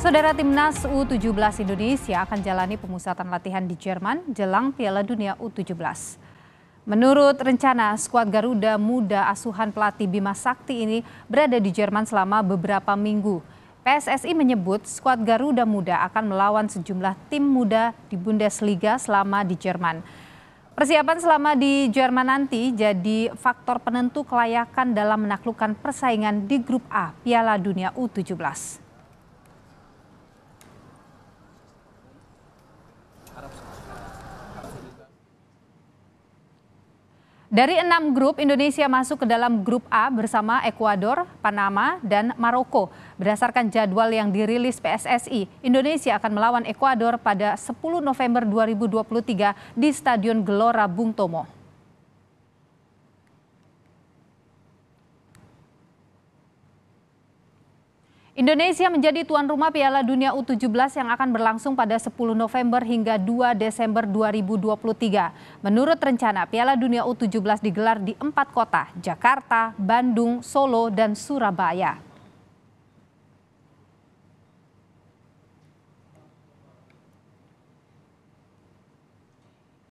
Saudara Timnas U17 Indonesia akan jalani pemusatan latihan di Jerman jelang Piala Dunia U17. Menurut rencana, skuad Garuda Muda asuhan pelatih Bima Sakti ini berada di Jerman selama beberapa minggu. PSSI menyebut skuad Garuda Muda akan melawan sejumlah tim muda di Bundesliga selama di Jerman. Persiapan selama di Jerman nanti jadi faktor penentu kelayakan dalam menaklukkan persaingan di grup A Piala Dunia U17. Dari enam grup, Indonesia masuk ke dalam grup A bersama Ekuador, Panama, dan Maroko. Berdasarkan jadwal yang dirilis PSSI, Indonesia akan melawan Ekuador pada 10 November 2023 di Stadion Gelora Bung Tomo. Indonesia menjadi tuan rumah Piala Dunia U17 yang akan berlangsung pada 10 November hingga 2 Desember 2023. Menurut rencana, Piala Dunia U17 digelar di empat kota, Jakarta, Bandung, Solo, dan Surabaya.